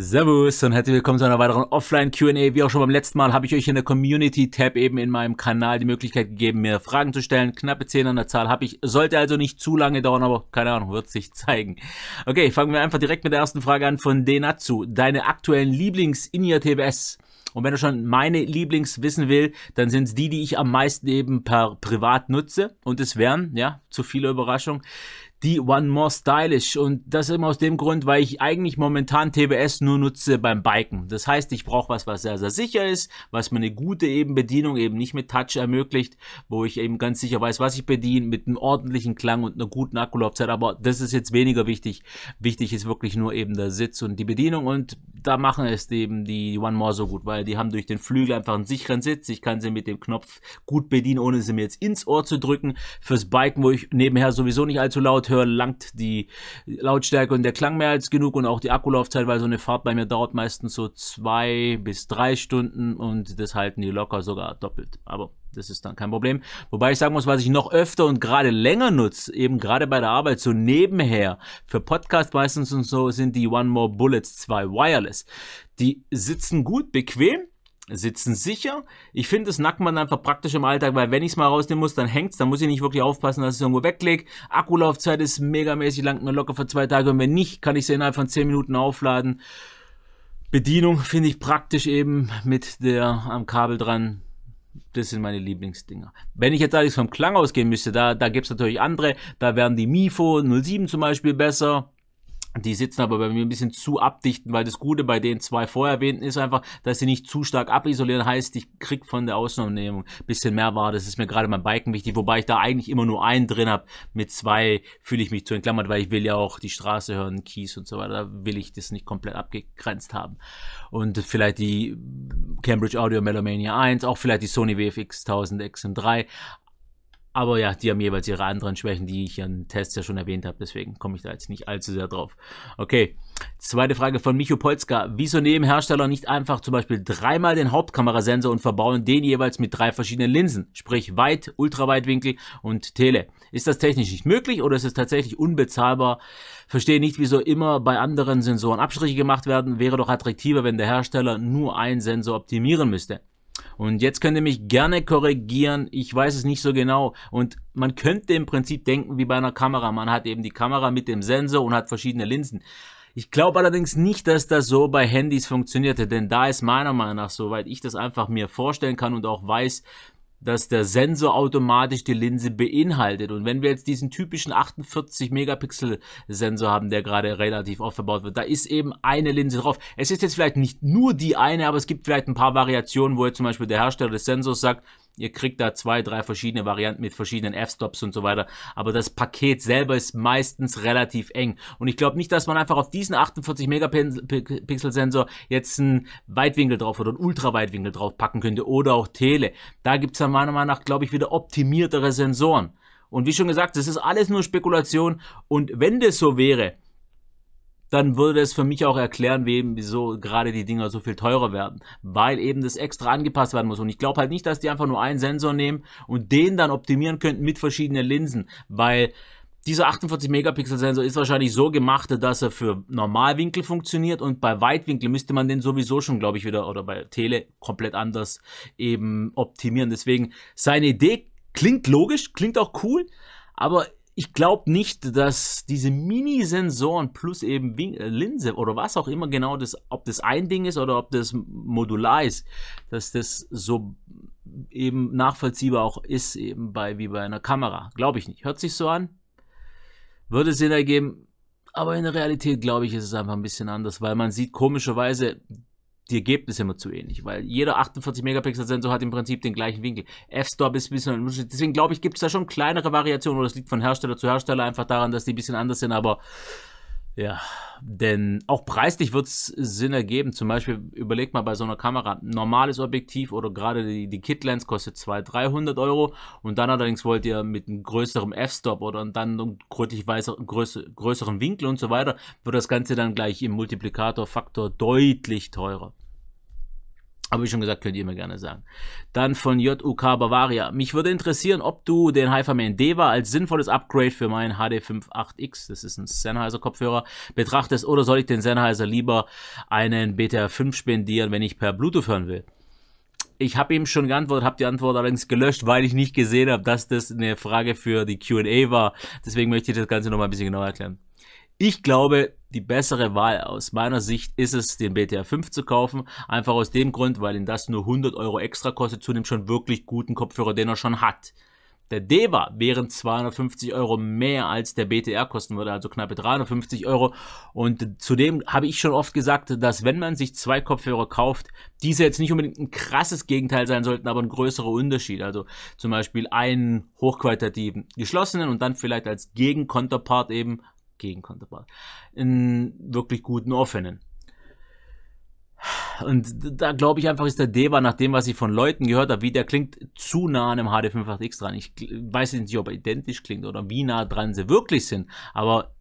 Servus und herzlich willkommen zu einer weiteren Offline-QA. Wie auch schon beim letzten Mal habe ich euch in der Community-Tab eben in meinem Kanal die Möglichkeit gegeben, mir Fragen zu stellen. Knappe 10 an der Zahl habe ich. Sollte also nicht zu lange dauern, aber keine Ahnung, wird sich zeigen. Okay, fangen wir einfach direkt mit der ersten Frage an von Denatsu. Deine aktuellen lieblings in ihr tbs Und wenn du schon meine Lieblings wissen will, dann sind es die, die ich am meisten eben per privat nutze. Und es wären, ja, zu viele Überraschungen die One More Stylish. Und das immer aus dem Grund, weil ich eigentlich momentan TBS nur nutze beim Biken. Das heißt, ich brauche was, was sehr, sehr sicher ist, was mir eine gute eben Bedienung eben nicht mit Touch ermöglicht, wo ich eben ganz sicher weiß, was ich bediene, mit einem ordentlichen Klang und einer guten Akkulaufzeit. Aber das ist jetzt weniger wichtig. Wichtig ist wirklich nur eben der Sitz und die Bedienung. Und da machen es eben die One More so gut, weil die haben durch den Flügel einfach einen sicheren Sitz. Ich kann sie mit dem Knopf gut bedienen, ohne sie mir jetzt ins Ohr zu drücken. Fürs Biken, wo ich nebenher sowieso nicht allzu laut hören, langt die Lautstärke und der Klang mehr als genug und auch die Akkulaufzeit, weil so eine Fahrt bei mir dauert meistens so zwei bis drei Stunden und das halten die locker sogar doppelt. Aber das ist dann kein Problem. Wobei ich sagen muss, was ich noch öfter und gerade länger nutze, eben gerade bei der Arbeit, so nebenher, für Podcast meistens und so, sind die One More Bullets 2 Wireless. Die sitzen gut, bequem sitzen sicher. Ich finde das Nackband einfach praktisch im Alltag, weil wenn ich es mal rausnehmen muss, dann hängt's, dann muss ich nicht wirklich aufpassen, dass ich es irgendwo weglege. Akkulaufzeit ist megamäßig lang, nur locker für zwei Tage und wenn nicht, kann ich es innerhalb von zehn Minuten aufladen. Bedienung finde ich praktisch eben mit der am Kabel dran. Das sind meine Lieblingsdinger. Wenn ich jetzt allerdings vom Klang ausgehen müsste, da, da gibt es natürlich andere. Da wären die Mifo 07 zum Beispiel besser. Die sitzen aber bei mir ein bisschen zu abdichten, weil das Gute bei den zwei vorher erwähnten ist einfach, dass sie nicht zu stark abisolieren. Heißt, ich krieg von der Außenumnehmung ein bisschen mehr Ware. Das ist mir gerade beim Biken wichtig, wobei ich da eigentlich immer nur einen drin habe. Mit zwei fühle ich mich zu entklammert, weil ich will ja auch die Straße hören, Kies und so weiter. Da will ich das nicht komplett abgegrenzt haben. Und vielleicht die Cambridge Audio Melomania 1, auch vielleicht die Sony WFX 1000 XM3. Aber ja, die haben jeweils ihre anderen Schwächen, die ich in Tests ja schon erwähnt habe. Deswegen komme ich da jetzt nicht allzu sehr drauf. Okay, zweite Frage von Micho Polska. Wieso nehmen Hersteller nicht einfach zum Beispiel dreimal den Hauptkamerasensor und verbauen den jeweils mit drei verschiedenen Linsen? Sprich Weit-, Ultraweitwinkel und Tele. Ist das technisch nicht möglich oder ist es tatsächlich unbezahlbar? Verstehe nicht, wieso immer bei anderen Sensoren Abstriche gemacht werden. Wäre doch attraktiver, wenn der Hersteller nur einen Sensor optimieren müsste. Und jetzt könnt ihr mich gerne korrigieren, ich weiß es nicht so genau. Und man könnte im Prinzip denken wie bei einer Kamera. Man hat eben die Kamera mit dem Sensor und hat verschiedene Linsen. Ich glaube allerdings nicht, dass das so bei Handys funktionierte, denn da ist meiner Meinung nach, soweit ich das einfach mir vorstellen kann und auch weiß, dass der Sensor automatisch die Linse beinhaltet. Und wenn wir jetzt diesen typischen 48 Megapixel Sensor haben, der gerade relativ oft verbaut wird, da ist eben eine Linse drauf. Es ist jetzt vielleicht nicht nur die eine, aber es gibt vielleicht ein paar Variationen, wo jetzt zum Beispiel der Hersteller des Sensors sagt, Ihr kriegt da zwei, drei verschiedene Varianten mit verschiedenen F-Stops und so weiter. Aber das Paket selber ist meistens relativ eng. Und ich glaube nicht, dass man einfach auf diesen 48 Megapixel Sensor jetzt einen Weitwinkel drauf oder einen Ultraweitwinkel drauf packen könnte oder auch Tele. Da gibt es dann meiner Meinung nach, glaube ich, wieder optimiertere Sensoren. Und wie schon gesagt, das ist alles nur Spekulation. Und wenn das so wäre, dann würde es für mich auch erklären, wieso gerade die Dinger so viel teurer werden. Weil eben das extra angepasst werden muss. Und ich glaube halt nicht, dass die einfach nur einen Sensor nehmen und den dann optimieren könnten mit verschiedenen Linsen. Weil dieser 48-Megapixel-Sensor ist wahrscheinlich so gemacht, dass er für Normalwinkel funktioniert und bei Weitwinkel müsste man den sowieso schon, glaube ich, wieder oder bei Tele komplett anders eben optimieren. Deswegen, seine Idee klingt logisch, klingt auch cool, aber ich glaube nicht, dass diese Mini-Sensoren plus eben äh, Linse oder was auch immer genau das, ob das ein Ding ist oder ob das modular ist, dass das so eben nachvollziehbar auch ist, eben bei wie bei einer Kamera. Glaube ich nicht. Hört sich so an. Würde Sinn ergeben, aber in der Realität glaube ich, ist es einfach ein bisschen anders, weil man sieht komischerweise die Ergebnisse immer zu ähnlich, weil jeder 48-Megapixel-Sensor hat im Prinzip den gleichen Winkel. F-Stop ist ein bisschen Deswegen glaube ich, gibt es da schon kleinere Variationen oder es liegt von Hersteller zu Hersteller einfach daran, dass die ein bisschen anders sind, aber ja, denn auch preislich wird es Sinn ergeben. Zum Beispiel, überlegt mal bei so einer Kamera, normales Objektiv oder gerade die, die Kitlens kostet 200, 300 Euro und dann allerdings wollt ihr mit einem größeren F-Stop oder dann einem deutlich größeren Winkel und so weiter, wird das Ganze dann gleich im Multiplikatorfaktor deutlich teurer. Aber wie schon gesagt, könnt ihr mir gerne sagen. Dann von JUK Bavaria. Mich würde interessieren, ob du den Hyperman Deva als sinnvolles Upgrade für meinen HD58X, das ist ein Sennheiser Kopfhörer, betrachtest oder soll ich den Sennheiser lieber einen BTR5 spendieren, wenn ich per Bluetooth hören will? Ich habe ihm schon geantwortet, habe die Antwort allerdings gelöscht, weil ich nicht gesehen habe, dass das eine Frage für die Q&A war. Deswegen möchte ich das Ganze nochmal ein bisschen genauer erklären. Ich glaube, die bessere Wahl aus meiner Sicht ist es, den BTR 5 zu kaufen. Einfach aus dem Grund, weil ihn das nur 100 Euro extra kostet zu einem schon wirklich guten Kopfhörer, den er schon hat. Der Deva wären 250 Euro mehr als der BTR kosten würde, also knappe 350 Euro. Und zudem habe ich schon oft gesagt, dass wenn man sich zwei Kopfhörer kauft, diese jetzt nicht unbedingt ein krasses Gegenteil sein sollten, aber ein größerer Unterschied. Also zum Beispiel einen hochqualitativen geschlossenen und dann vielleicht als Gegenkonterpart eben gegen Konterball. Einen wirklich guten Offenen. Und da glaube ich einfach, ist der Deva, nach dem, was ich von Leuten gehört habe, wie der klingt zu nah an einem HD58X dran. Ich weiß nicht, ob er identisch klingt oder wie nah dran sie wirklich sind, aber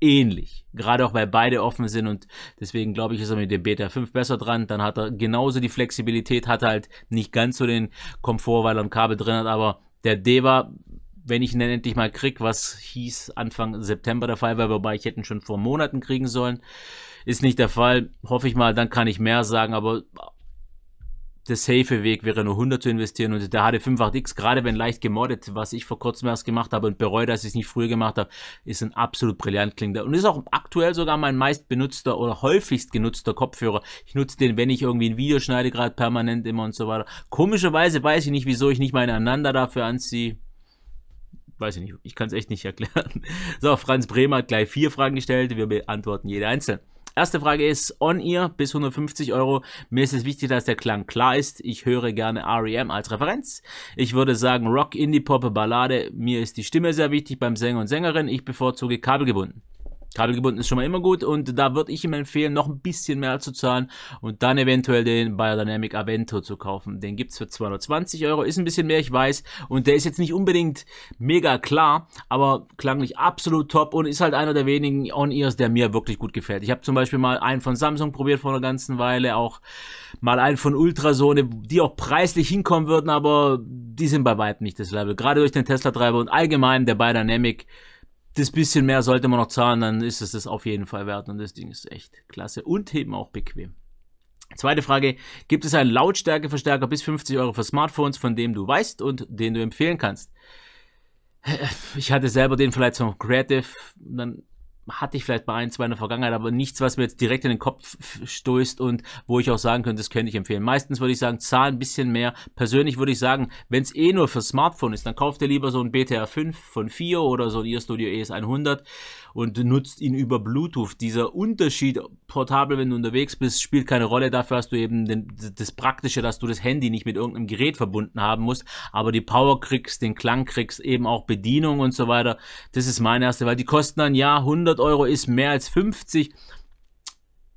ähnlich. Gerade auch, weil beide offen sind und deswegen glaube ich, ist er mit dem Beta 5 besser dran. Dann hat er genauso die Flexibilität, hat halt nicht ganz so den Komfort, weil er ein Kabel drin hat, aber der Deva wenn ich ihn dann endlich mal krieg, was hieß Anfang September der Fall war, wobei ich hätten schon vor Monaten kriegen sollen, ist nicht der Fall. Hoffe ich mal, dann kann ich mehr sagen, aber der safe Weg wäre nur 100 zu investieren und der HD58X, gerade wenn leicht gemoddet, was ich vor kurzem erst gemacht habe und bereue, dass ich es nicht früher gemacht habe, ist ein absolut brillant klingender und ist auch aktuell sogar mein meist benutzter oder häufigst genutzter Kopfhörer. Ich nutze den, wenn ich irgendwie ein Video schneide, gerade permanent immer und so weiter. Komischerweise weiß ich nicht, wieso ich nicht meine Ananda dafür anziehe. Weiß ich nicht, ich kann es echt nicht erklären. So, Franz Bremer hat gleich vier Fragen gestellt, wir beantworten jede einzelne. Erste Frage ist, on ear bis 150 Euro. Mir ist es wichtig, dass der Klang klar ist. Ich höre gerne REM als Referenz. Ich würde sagen Rock, Indie, Pop, Ballade. Mir ist die Stimme sehr wichtig beim Sänger und Sängerin. Ich bevorzuge kabelgebunden. Kabelgebunden ist schon mal immer gut und da würde ich ihm empfehlen, noch ein bisschen mehr zu zahlen und dann eventuell den Biodynamic Avento zu kaufen. Den gibt's für 220 Euro, ist ein bisschen mehr, ich weiß. Und der ist jetzt nicht unbedingt mega klar, aber klanglich absolut top und ist halt einer der wenigen On-Ears, der mir wirklich gut gefällt. Ich habe zum Beispiel mal einen von Samsung probiert vor einer ganzen Weile, auch mal einen von Ultrasone, die auch preislich hinkommen würden, aber die sind bei weitem nicht das Level. Gerade durch den Tesla-Treiber und allgemein der Biodynamic das bisschen mehr sollte man noch zahlen, dann ist es das auf jeden Fall wert und das Ding ist echt klasse und eben auch bequem. Zweite Frage, gibt es einen Lautstärkeverstärker bis 50 Euro für Smartphones, von dem du weißt und den du empfehlen kannst? Äh, ich hatte selber den vielleicht vom Creative, dann hatte ich vielleicht bei ein, zwei in der Vergangenheit, aber nichts, was mir jetzt direkt in den Kopf stößt und wo ich auch sagen könnte, das könnte ich empfehlen. Meistens würde ich sagen, zahl ein bisschen mehr. Persönlich würde ich sagen, wenn es eh nur für Smartphone ist, dann kauft ihr lieber so ein BTR 5 von 4 oder so ein earstudio ES 100 und nutzt ihn über Bluetooth. Dieser Unterschied, portabel, wenn du unterwegs bist, spielt keine Rolle. Dafür hast du eben den, das Praktische, dass du das Handy nicht mit irgendeinem Gerät verbunden haben musst, aber die Power kriegst, den Klang kriegst, eben auch Bedienung und so weiter. Das ist meine erste, weil die kosten ein Jahr 100 Euro ist mehr als 50.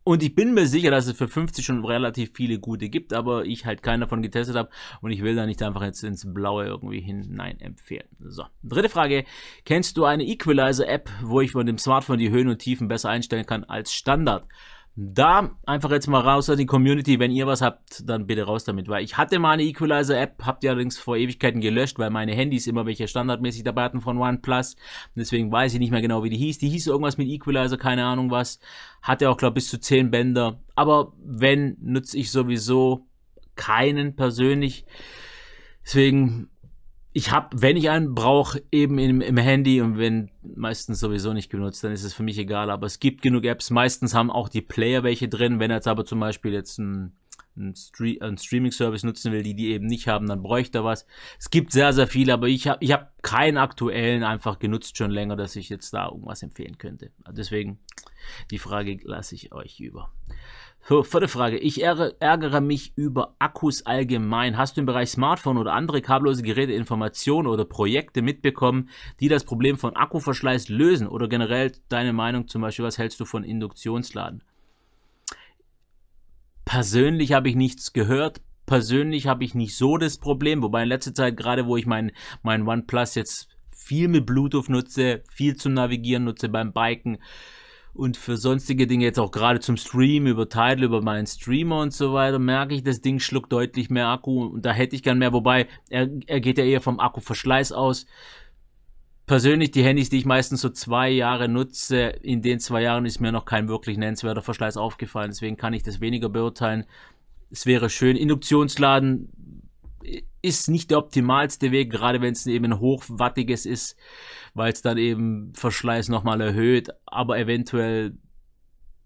Und ich bin mir sicher, dass es für 50 schon relativ viele gute gibt, aber ich halt keine davon getestet habe und ich will da nicht einfach jetzt ins Blaue irgendwie hinein empfehlen. So, dritte Frage. Kennst du eine Equalizer-App, wo ich von dem Smartphone die Höhen und Tiefen besser einstellen kann als Standard? Da einfach jetzt mal raus an die Community, wenn ihr was habt, dann bitte raus damit, weil ich hatte mal eine Equalizer-App, habt ihr allerdings vor Ewigkeiten gelöscht, weil meine Handys immer welche standardmäßig dabei hatten von OnePlus. Deswegen weiß ich nicht mehr genau, wie die hieß. Die hieß irgendwas mit Equalizer, keine Ahnung was. Hatte auch, glaube bis zu 10 Bänder. Aber wenn, nutze ich sowieso keinen persönlich. Deswegen ich habe, wenn ich einen brauche, eben im, im, Handy und wenn meistens sowieso nicht genutzt, dann ist es für mich egal. Aber es gibt genug Apps. Meistens haben auch die Player welche drin. Wenn er jetzt aber zum Beispiel jetzt ein, ein, Stre ein Streaming-Service nutzen will, die die eben nicht haben, dann bräuchte er was. Es gibt sehr, sehr viele, aber ich habe ich hab keinen aktuellen einfach genutzt schon länger, dass ich jetzt da irgendwas empfehlen könnte. Deswegen die Frage lasse ich euch über. Vierte Frage. Ich ärgere mich über Akkus allgemein. Hast du im Bereich Smartphone oder andere kabellose Geräte Informationen oder Projekte mitbekommen, die das Problem von Akkuverschleiß lösen? Oder generell deine Meinung zum Beispiel, was hältst du von Induktionsladen? Persönlich habe ich nichts gehört. Persönlich habe ich nicht so das Problem. Wobei in letzter Zeit, gerade wo ich mein, mein OnePlus jetzt viel mit Bluetooth nutze, viel zum Navigieren nutze beim Biken, und für sonstige Dinge jetzt auch gerade zum Stream über Tidal, über meinen Streamer und so weiter, merke ich, das Ding schluckt deutlich mehr Akku und da hätte ich gern mehr, wobei er, er geht ja eher vom Akkuverschleiß aus. Persönlich die Handys, die ich meistens so zwei Jahre nutze, in den zwei Jahren ist mir noch kein wirklich nennenswerter Verschleiß aufgefallen, deswegen kann ich das weniger beurteilen. Es wäre schön, Induktionsladen ist nicht der optimalste Weg, gerade wenn es eben ein hochwattiges ist, weil es dann eben Verschleiß nochmal erhöht, aber eventuell,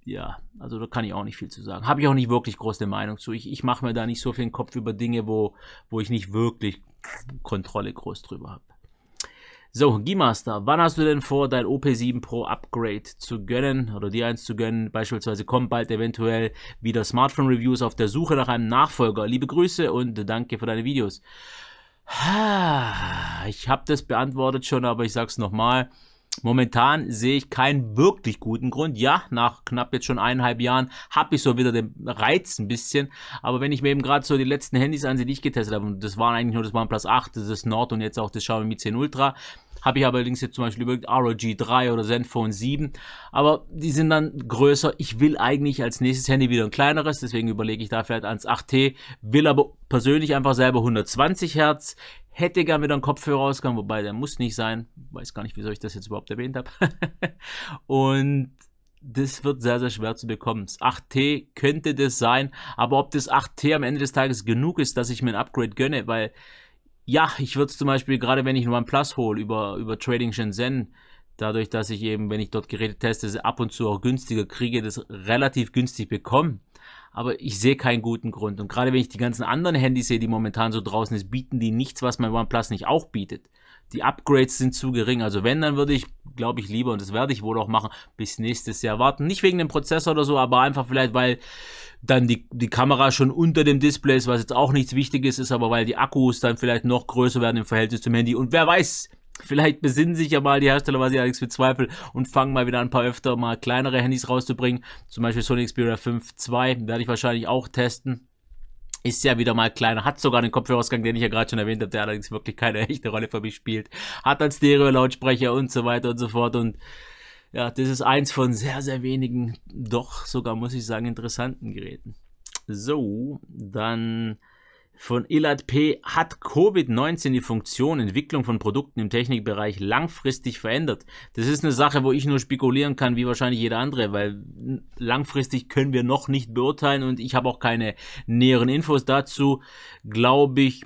ja, also da kann ich auch nicht viel zu sagen. Habe ich auch nicht wirklich große Meinung zu. Ich, ich mache mir da nicht so viel Kopf über Dinge, wo, wo ich nicht wirklich Kontrolle groß drüber habe. So, G-Master, wann hast du denn vor, dein OP7 Pro Upgrade zu gönnen oder dir eins zu gönnen? Beispielsweise kommen bald eventuell wieder Smartphone-Reviews auf der Suche nach einem Nachfolger. Liebe Grüße und danke für deine Videos. Ich habe das beantwortet schon, aber ich sag's nochmal. Momentan sehe ich keinen wirklich guten Grund. Ja, nach knapp jetzt schon eineinhalb Jahren habe ich so wieder den Reiz ein bisschen. Aber wenn ich mir eben gerade so die letzten Handys ansehe, die ich getestet habe, und das waren eigentlich nur das OnePlus 8, das ist Nord und jetzt auch das Xiaomi Mi 10 Ultra, habe ich allerdings jetzt zum Beispiel überlegt, ROG 3 oder Zenfone 7. Aber die sind dann größer. Ich will eigentlich als nächstes Handy wieder ein kleineres, deswegen überlege ich da vielleicht ans 8T, will aber persönlich einfach selber 120 Hertz, Hätte gern wieder einen Kopfhörer Kopfhörerausgang, wobei der muss nicht sein. Weiß gar nicht, wieso ich das jetzt überhaupt erwähnt habe. und das wird sehr, sehr schwer zu bekommen. Das 8T könnte das sein, aber ob das 8T am Ende des Tages genug ist, dass ich mir ein Upgrade gönne, weil ja, ich würde es zum Beispiel, gerade wenn ich nur ein Plus hole über, über Trading Shenzhen, dadurch, dass ich eben, wenn ich dort Geräte teste, ab und zu auch günstiger kriege, das relativ günstig bekomme aber ich sehe keinen guten Grund. Und gerade wenn ich die ganzen anderen Handys sehe, die momentan so draußen sind, bieten die nichts, was mein OnePlus nicht auch bietet. Die Upgrades sind zu gering. Also wenn, dann würde ich, glaube ich, lieber, und das werde ich wohl auch machen, bis nächstes Jahr warten. Nicht wegen dem Prozessor oder so, aber einfach vielleicht, weil dann die, die Kamera schon unter dem Display ist, was jetzt auch nichts Wichtiges ist, aber weil die Akkus dann vielleicht noch größer werden im Verhältnis zum Handy. Und wer weiß, Vielleicht besinnen sich ja mal die Hersteller, was ich allerdings bezweifle, und fangen mal wieder ein paar öfter mal kleinere Handys rauszubringen. Zum Beispiel Sony Xperia 5 II werde ich wahrscheinlich auch testen. Ist ja wieder mal kleiner, hat sogar den Kopfhörerausgang, den ich ja gerade schon erwähnt habe, der allerdings wirklich keine echte Rolle für mich spielt. Hat einen Stereo-Lautsprecher und so weiter und so fort. Und ja, das ist eins von sehr, sehr wenigen, doch sogar, muss ich sagen, interessanten Geräten. So, dann von Elad P. Hat Covid-19 die Funktion Entwicklung von Produkten im Technikbereich langfristig verändert? Das ist eine Sache, wo ich nur spekulieren kann, wie wahrscheinlich jeder andere, weil langfristig können wir noch nicht beurteilen und ich habe auch keine näheren Infos dazu. Glaube ich,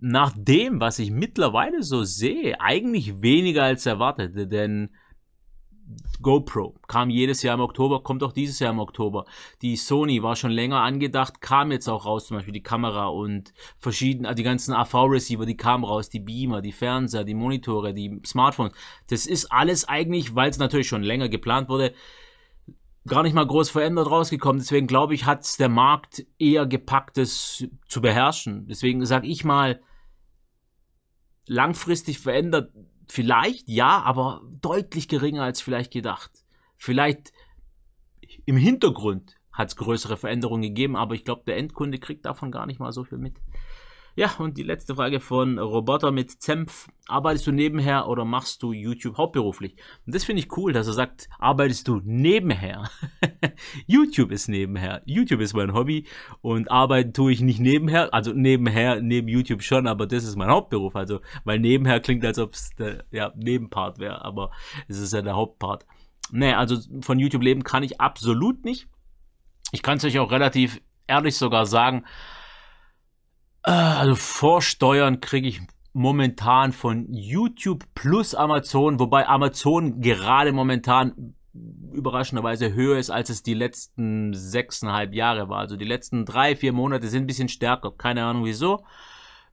nach dem, was ich mittlerweile so sehe, eigentlich weniger als erwartet, denn GoPro kam jedes Jahr im Oktober, kommt auch dieses Jahr im Oktober. Die Sony war schon länger angedacht, kam jetzt auch raus, zum Beispiel die Kamera und verschiedene, ah, die ganzen AV-Receiver, die kamen raus, die Beamer, die Fernseher, die Monitore, die Smartphones. Das ist alles eigentlich, weil es natürlich schon länger geplant wurde, gar nicht mal groß verändert rausgekommen. Deswegen glaube ich, hat es der Markt eher gepackt, das zu beherrschen. Deswegen sage ich mal, langfristig verändert Vielleicht ja, aber deutlich geringer als vielleicht gedacht. Vielleicht im Hintergrund hat es größere Veränderungen gegeben, aber ich glaube, der Endkunde kriegt davon gar nicht mal so viel mit. Ja, und die letzte Frage von Roboter mit Zempf. Arbeitest du nebenher oder machst du YouTube hauptberuflich? Und das finde ich cool, dass er sagt, arbeitest du nebenher. YouTube ist nebenher. YouTube ist mein Hobby und arbeiten tue ich nicht nebenher. Also nebenher, neben YouTube schon, aber das ist mein Hauptberuf. Also, weil nebenher klingt, als ob es der ja, Nebenpart wäre, aber es ist ja der Hauptpart. Nee, also von YouTube leben kann ich absolut nicht. Ich kann es euch auch relativ ehrlich sogar sagen, Ah, also Vorsteuern kriege ich momentan von YouTube plus Amazon, wobei Amazon gerade momentan überraschenderweise höher ist, als es die letzten sechseinhalb Jahre war. Also die letzten drei, vier Monate sind ein bisschen stärker, keine Ahnung wieso.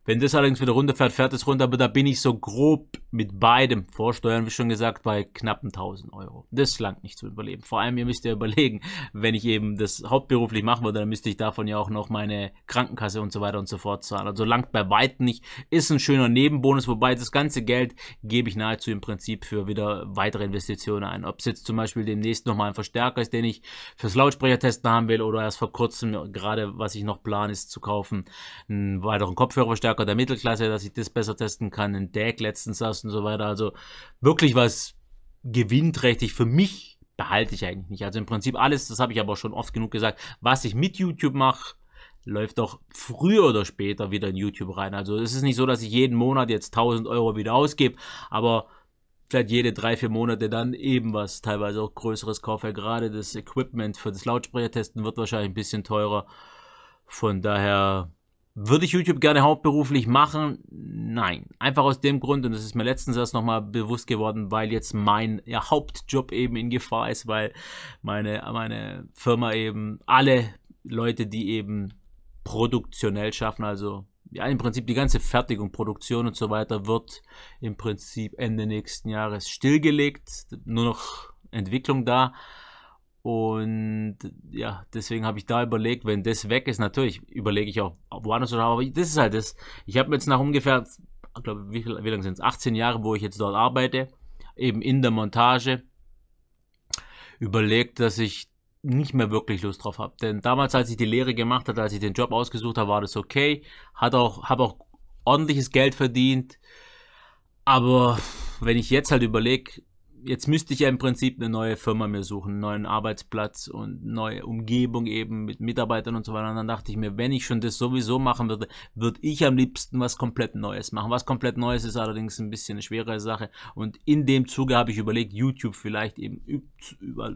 Wenn das allerdings wieder runterfährt, fährt es runter, aber da bin ich so grob mit beidem, Vorsteuern wie schon gesagt, bei knappen 1000 Euro. Das langt nicht zu überleben. Vor allem, ihr müsst ja überlegen, wenn ich eben das hauptberuflich machen würde, dann müsste ich davon ja auch noch meine Krankenkasse und so weiter und so fort zahlen. Also langt bei weitem nicht. Ist ein schöner Nebenbonus, wobei das ganze Geld gebe ich nahezu im Prinzip für wieder weitere Investitionen ein. Ob es jetzt zum Beispiel demnächst nochmal ein Verstärker ist, den ich fürs Lautsprechertesten haben will oder erst vor kurzem, gerade was ich noch plane, ist zu kaufen, einen weiteren Kopfhörerverstärker Handwerker der Mittelklasse, dass ich das besser testen kann, ein Deck letztens erst und so weiter. Also wirklich was gewinnträchtig für mich behalte ich eigentlich nicht. Also im Prinzip alles, das habe ich aber schon oft genug gesagt, was ich mit YouTube mache, läuft doch früher oder später wieder in YouTube rein. Also es ist nicht so, dass ich jeden Monat jetzt 1000 Euro wieder ausgebe, aber vielleicht jede drei, vier Monate dann eben was, teilweise auch größeres kaufe. Gerade das Equipment für das Lautsprechertesten wird wahrscheinlich ein bisschen teurer. Von daher würde ich YouTube gerne hauptberuflich machen? Nein. Einfach aus dem Grund, und das ist mir letztens erst nochmal bewusst geworden, weil jetzt mein ja, Hauptjob eben in Gefahr ist, weil meine, meine Firma eben alle Leute, die eben produktionell schaffen, also ja, im Prinzip die ganze Fertigung, Produktion und so weiter, wird im Prinzip Ende nächsten Jahres stillgelegt. Nur noch Entwicklung da. Und ja, deswegen habe ich da überlegt, wenn das weg ist, natürlich überlege ich auch woanders oder aber das ist halt das. Ich habe jetzt nach ungefähr, glaube, wie, wie lange sind es? 18 Jahre, wo ich jetzt dort arbeite, eben in der Montage, überlegt, dass ich nicht mehr wirklich Lust drauf habe. Denn damals, als ich die Lehre gemacht hatte, als ich den Job ausgesucht habe, war das okay. Hat auch, habe auch ordentliches Geld verdient. Aber wenn ich jetzt halt überlege, jetzt müsste ich ja im Prinzip eine neue Firma mir suchen, einen neuen Arbeitsplatz und neue Umgebung eben mit Mitarbeitern und so weiter. Und dann dachte ich mir, wenn ich schon das sowieso machen würde, würde ich am liebsten was komplett Neues machen. Was komplett Neues ist allerdings ein bisschen eine schwere Sache. Und in dem Zuge habe ich überlegt, YouTube vielleicht eben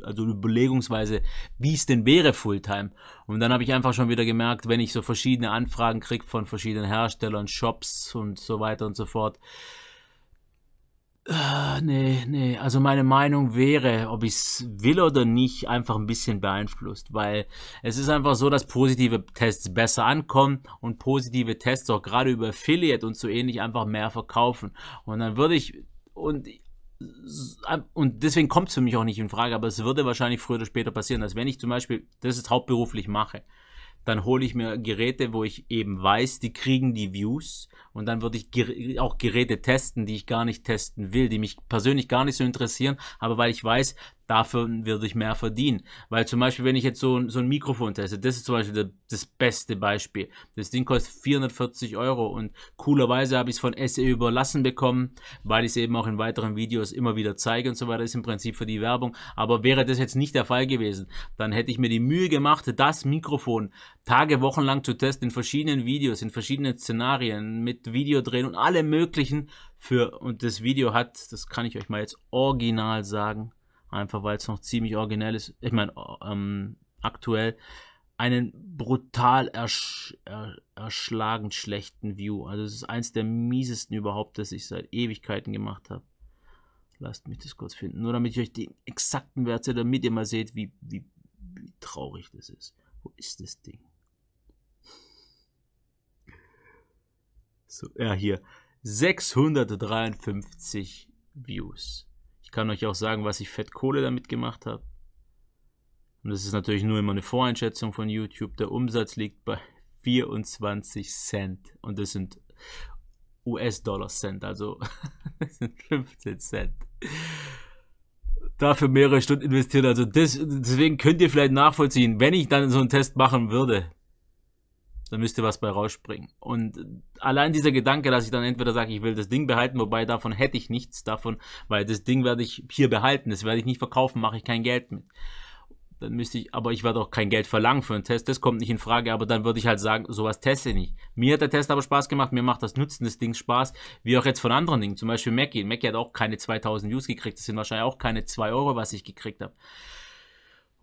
also überlegungsweise, wie es denn wäre Fulltime. Und dann habe ich einfach schon wieder gemerkt, wenn ich so verschiedene Anfragen kriege von verschiedenen Herstellern, Shops und so weiter und so fort, Ah, nee, nee. Also meine Meinung wäre, ob ich es will oder nicht, einfach ein bisschen beeinflusst, weil es ist einfach so, dass positive Tests besser ankommen und positive Tests auch gerade über Affiliate und so ähnlich einfach mehr verkaufen. Und dann würde ich und und deswegen kommt es für mich auch nicht in Frage, aber es würde wahrscheinlich früher oder später passieren, dass wenn ich zum Beispiel das jetzt hauptberuflich mache, dann hole ich mir Geräte, wo ich eben weiß, die kriegen die Views und dann würde ich auch Geräte testen, die ich gar nicht testen will, die mich persönlich gar nicht so interessieren, aber weil ich weiß, dafür würde ich mehr verdienen. Weil zum Beispiel, wenn ich jetzt so, so ein Mikrofon teste, das ist zum Beispiel das, das beste Beispiel. Das Ding kostet 440 Euro und coolerweise habe ich es von SE überlassen bekommen, weil ich es eben auch in weiteren Videos immer wieder zeige und so weiter. Das ist im Prinzip für die Werbung. Aber wäre das jetzt nicht der Fall gewesen, dann hätte ich mir die Mühe gemacht, das Mikrofon Tage, Wochen lang zu testen in verschiedenen Videos, in verschiedenen Szenarien, mit Videodrehen und allem möglichen für, und das Video hat, das kann ich euch mal jetzt original sagen, Einfach weil es noch ziemlich originell ist. Ich meine, ähm, aktuell einen brutal ersch er erschlagend schlechten View. Also es ist eins der miesesten überhaupt, das ich seit Ewigkeiten gemacht habe. Lasst mich das kurz finden. Nur damit ich euch den exakten Wert sehe, damit ihr mal seht, wie, wie, wie traurig das ist. Wo ist das Ding? So, ja, hier. 653 Views. Ich kann euch auch sagen, was ich Fettkohle damit gemacht habe. Und das ist natürlich nur immer eine Voreinschätzung von YouTube. Der Umsatz liegt bei 24 Cent. Und das sind US-Dollar-Cent, also das sind 15 Cent. Dafür mehrere Stunden investiert. Also das, deswegen könnt ihr vielleicht nachvollziehen, wenn ich dann so einen Test machen würde, dann müsste was bei rausspringen. Und allein dieser Gedanke, dass ich dann entweder sage, ich will das Ding behalten, wobei davon hätte ich nichts davon, weil das Ding werde ich hier behalten, das werde ich nicht verkaufen, mache ich kein Geld mit. Dann müsste ich, aber ich werde auch kein Geld verlangen für einen Test, das kommt nicht in Frage, aber dann würde ich halt sagen, sowas teste ich nicht. Mir hat der Test aber Spaß gemacht, mir macht das Nutzen des Dings Spaß, wie auch jetzt von anderen Dingen, zum Beispiel Mackie. Mackie hat auch keine 2000 Views gekriegt, das sind wahrscheinlich auch keine 2 Euro, was ich gekriegt habe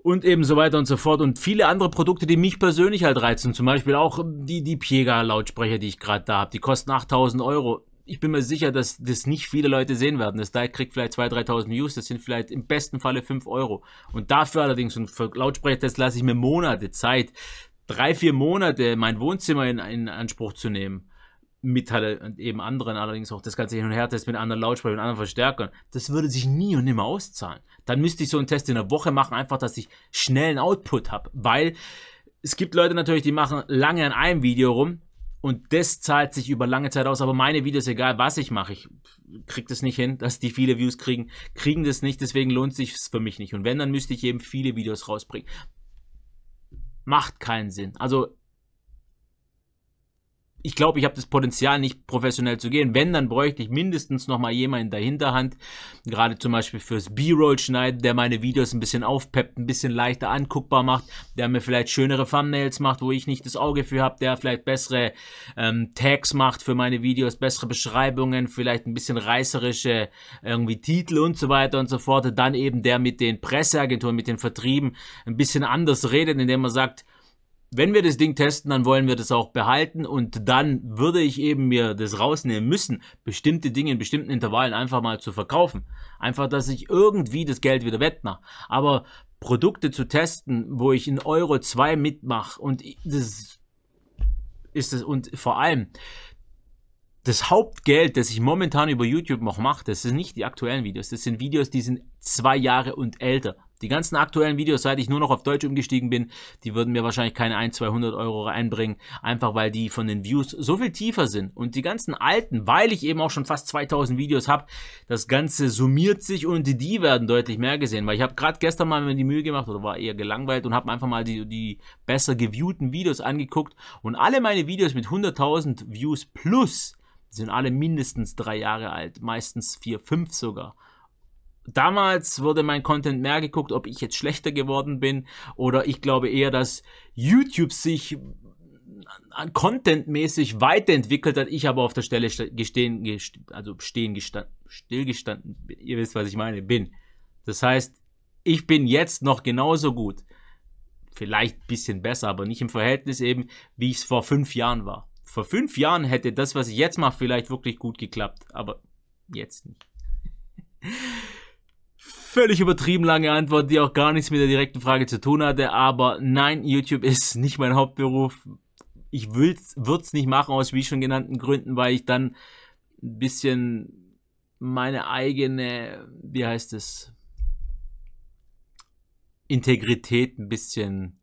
und eben so weiter und so fort. Und viele andere Produkte, die mich persönlich halt reizen. Zum Beispiel auch die, die Piega-Lautsprecher, die ich gerade da habe. Die kosten 8000 Euro. Ich bin mir sicher, dass das nicht viele Leute sehen werden. Das Teil kriegt vielleicht 2.000, 3.000 Views. Das sind vielleicht im besten Falle 5 Euro. Und dafür allerdings, und für Lautsprecher, das lasse ich mir Monate Zeit, drei, vier Monate mein Wohnzimmer in, in Anspruch zu nehmen. Metalle und eben anderen allerdings auch das ganze Hin und Her Test mit anderen Lautsprechern und anderen Verstärkern, das würde sich nie und nimmer auszahlen. Dann müsste ich so einen Test in der Woche machen, einfach, dass ich schnell einen Output habe, weil es gibt Leute natürlich, die machen lange an einem Video rum und das zahlt sich über lange Zeit aus, aber meine Videos, egal was ich mache, ich kriege das nicht hin, dass die viele Views kriegen, kriegen das nicht, deswegen lohnt sich für mich nicht. Und wenn, dann müsste ich eben viele Videos rausbringen. Macht keinen Sinn. Also ich glaube, ich habe das Potenzial, nicht professionell zu gehen. Wenn, dann bräuchte ich mindestens nochmal jemanden in der Hinterhand. Gerade zum Beispiel fürs B-Roll schneiden, der meine Videos ein bisschen aufpeppt, ein bisschen leichter anguckbar macht, der mir vielleicht schönere Thumbnails macht, wo ich nicht das Auge für habe, der vielleicht bessere ähm, Tags macht für meine Videos, bessere Beschreibungen, vielleicht ein bisschen reißerische irgendwie Titel und so weiter und so fort. Dann eben der mit den Presseagenturen, mit den Vertrieben ein bisschen anders redet, indem er sagt, wenn wir das Ding testen, dann wollen wir das auch behalten und dann würde ich eben mir das rausnehmen müssen, bestimmte Dinge in bestimmten Intervallen einfach mal zu verkaufen. Einfach, dass ich irgendwie das Geld wieder wettmache. Aber Produkte zu testen, wo ich in Euro 2 mitmache und das ist es und vor allem das Hauptgeld, das ich momentan über YouTube noch mache, das sind nicht die aktuellen Videos, das sind Videos, die sind zwei Jahre und älter. Die ganzen aktuellen Videos, seit ich nur noch auf Deutsch umgestiegen bin, die würden mir wahrscheinlich keine 1, 200 Euro einbringen, einfach weil die von den Views so viel tiefer sind. Und die ganzen alten, weil ich eben auch schon fast 2000 Videos habe, das Ganze summiert sich und die werden deutlich mehr gesehen, weil ich habe gerade gestern mal mir die Mühe gemacht oder war eher gelangweilt und habe einfach mal die, die besser geviewten Videos angeguckt und alle meine Videos mit 100.000 Views plus sind alle mindestens drei Jahre alt, meistens vier, fünf sogar damals wurde mein Content mehr geguckt, ob ich jetzt schlechter geworden bin oder ich glaube eher, dass YouTube sich äh, contentmäßig weiterentwickelt hat, ich aber auf der Stelle gestehen, gest also stehen gestanden, stillgestanden, ihr wisst, was ich meine, bin. Das heißt, ich bin jetzt noch genauso gut. Vielleicht ein bisschen besser, aber nicht im Verhältnis eben, wie ich es vor fünf Jahren war. Vor fünf Jahren hätte das, was ich jetzt mache, vielleicht wirklich gut geklappt, aber jetzt nicht. völlig übertrieben lange Antwort, die auch gar nichts mit der direkten Frage zu tun hatte. Aber nein, YouTube ist nicht mein Hauptberuf. Ich würde es nicht machen, aus wie schon genannten Gründen, weil ich dann ein bisschen meine eigene, wie heißt es, Integrität ein bisschen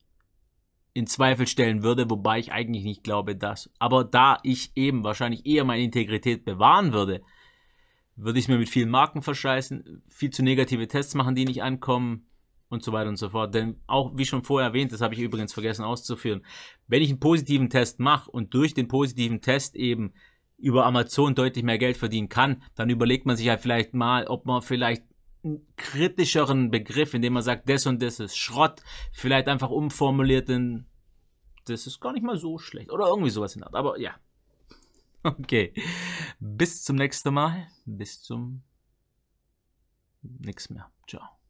in Zweifel stellen würde, wobei ich eigentlich nicht glaube, dass. Aber da ich eben wahrscheinlich eher meine Integrität bewahren würde, würde ich mir mit vielen Marken verscheißen, viel zu negative Tests machen, die nicht ankommen und so weiter und so fort. Denn auch, wie schon vorher erwähnt, das habe ich übrigens vergessen auszuführen, wenn ich einen positiven Test mache und durch den positiven Test eben über Amazon deutlich mehr Geld verdienen kann, dann überlegt man sich halt vielleicht mal, ob man vielleicht einen kritischeren Begriff, indem man sagt, das und das ist Schrott, vielleicht einfach umformuliert in, das ist gar nicht mal so schlecht oder irgendwie sowas in der Art. Aber ja, Okay. Bis zum nächsten Mal. Bis zum. Nix mehr. Ciao.